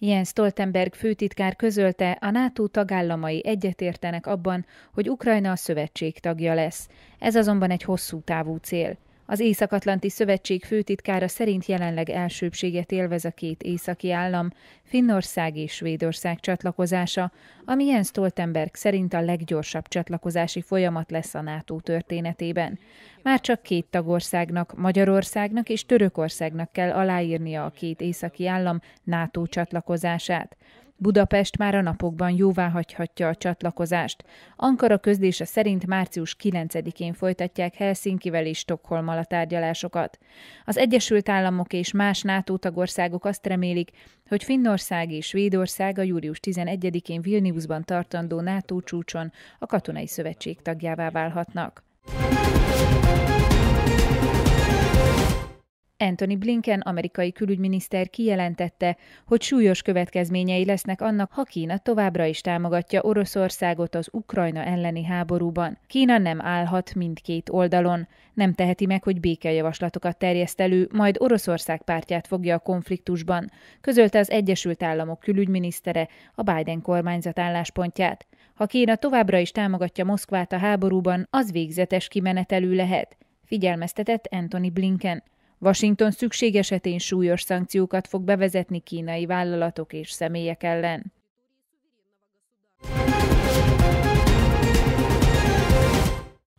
Jens Stoltenberg főtitkár közölte, a NATO tagállamai egyetértenek abban, hogy Ukrajna a szövetség tagja lesz. Ez azonban egy hosszú távú cél. Az Észak-Atlanti Szövetség főtitkára szerint jelenleg elsőbséget élvez a két északi állam, Finnország és Svédország csatlakozása, ami Jens Stoltenberg szerint a leggyorsabb csatlakozási folyamat lesz a NATO történetében. Már csak két tagországnak, Magyarországnak és Törökországnak kell aláírnia a két északi állam NATO csatlakozását. Budapest már a napokban jóvá hagyhatja a csatlakozást. Ankara közlése szerint március 9-én folytatják Helsinkivel és Stockholmmal a tárgyalásokat. Az Egyesült Államok és más NATO tagországok azt remélik, hogy Finnország és Svédország a július 11-én Vilniusban tartandó NATO csúcson a katonai szövetség tagjává válhatnak. Anthony Blinken amerikai külügyminiszter kijelentette, hogy súlyos következményei lesznek annak, ha Kína továbbra is támogatja Oroszországot az Ukrajna elleni háborúban. Kína nem állhat mindkét oldalon, nem teheti meg, hogy békejavaslatokat terjeszt elő, majd Oroszország pártját fogja a konfliktusban, közölte az Egyesült Államok külügyminisztere a Biden kormányzat álláspontját. Ha Kína továbbra is támogatja Moszkvát a háborúban, az végzetes kimenetelű lehet, figyelmeztetett Anthony Blinken. Washington szükség esetén súlyos szankciókat fog bevezetni kínai vállalatok és személyek ellen.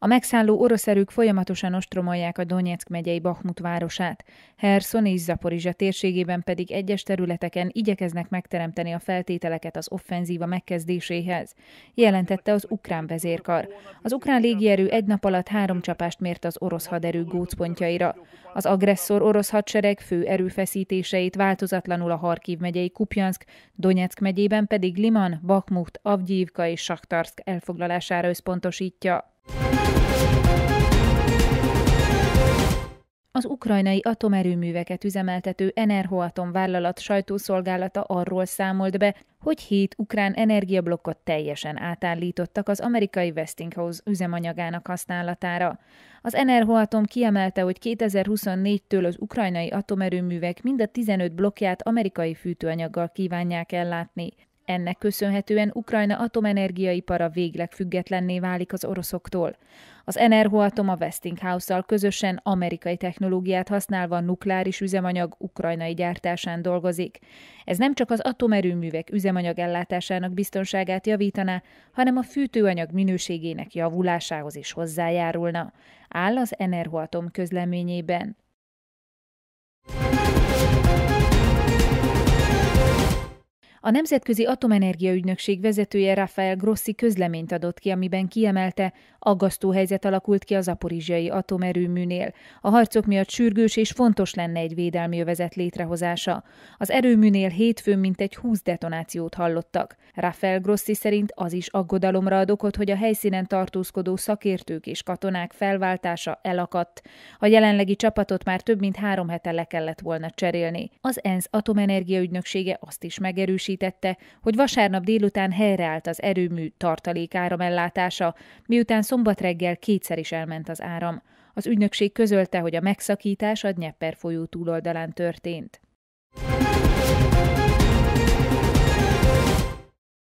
A megszálló orosz erők folyamatosan ostromolják a Donetsk megyei Bakhmut városát, Herson és Zaporizsa térségében pedig egyes területeken igyekeznek megteremteni a feltételeket az offenzíva megkezdéséhez, jelentette az ukrán vezérkar. Az ukrán légierő egy nap alatt három csapást mért az orosz haderő gócpontjaira. Az agresszor orosz hadsereg fő erőfeszítéseit változatlanul a Harkiv megyei Kupjansk, Donetsk megyében pedig Liman, Bakhmut, Avgyívka és Saktarsk elfoglalására összpontosítja. Az ukrajnai atomerőműveket üzemeltető Enerhoatom vállalat sajtószolgálata arról számolt be, hogy hét ukrán energiablokkot teljesen átállítottak az amerikai Westinghouse üzemanyagának használatára. Az Enerhoatom kiemelte, hogy 2024-től az ukrajnai atomerőművek mind a 15 blokkját amerikai fűtőanyaggal kívánják ellátni. Ennek köszönhetően Ukrajna atomenergiaipara végleg függetlenné válik az oroszoktól. Az Energoatom a Westinghouse-szal közösen amerikai technológiát használva nukleáris üzemanyag ukrajnai gyártásán dolgozik. Ez nem csak az atomerőművek üzemanyag ellátásának biztonságát javítaná, hanem a fűtőanyag minőségének javulásához is hozzájárulna. Áll az Energoatom közleményében. A Nemzetközi Atomenergia Ügynökség vezetője Rafael Grossi közleményt adott ki, amiben kiemelte, aggasztó helyzet alakult ki az aporizsiai atomerőműnél. A harcok miatt sürgős és fontos lenne egy védelmi övezet létrehozása. Az erőműnél hétfőn mintegy 20 detonációt hallottak. Rafael Grossi szerint az is aggodalomra ad okot, hogy a helyszínen tartózkodó szakértők és katonák felváltása elakadt. A jelenlegi csapatot már több mint három hete le kellett volna cserélni. Az ENSZ atomenergia ügynöksége azt is megerősít, említette, hogy vasárnap délután helyreállt az erőmű tartalék áramellátása, miután szombat reggel kétszer is elment az áram. Az ügynökség közölte, hogy a megszakítás a Dnieper folyó túloldalán történt.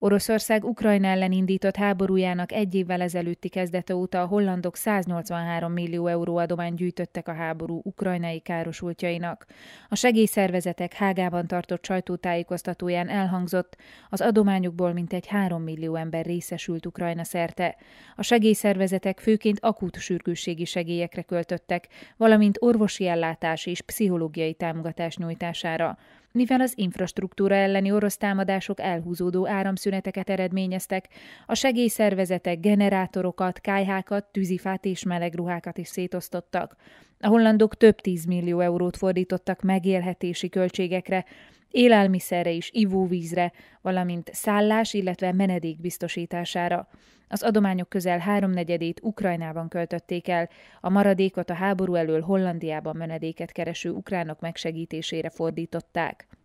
Oroszország Ukrajna ellen indított háborújának egy évvel ezelőtti kezdete óta a hollandok 183 millió euró adományt gyűjtöttek a háború ukrajnai károsultjainak. A segélyszervezetek Hágában tartott sajtótájékoztatóján elhangzott, az adományokból mintegy 3 millió ember részesült Ukrajna szerte. A segélyszervezetek főként akut sürgősségi segélyekre költöttek, valamint orvosi ellátás és pszichológiai támogatás nyújtására. Mivel az infrastruktúra elleni orosz támadások elhúzódó áramszüneteket eredményeztek, a segélyszervezetek generátorokat, kájhákat, tűzifát és melegruhákat is szétosztottak. A hollandok több tízmillió eurót fordítottak megélhetési költségekre, élelmiszerre és ivóvízre, valamint szállás, illetve menedék biztosítására. Az adományok közel háromnegyedét Ukrajnában költötték el, a maradékot a háború elől Hollandiában menedéket kereső ukránok megsegítésére fordították.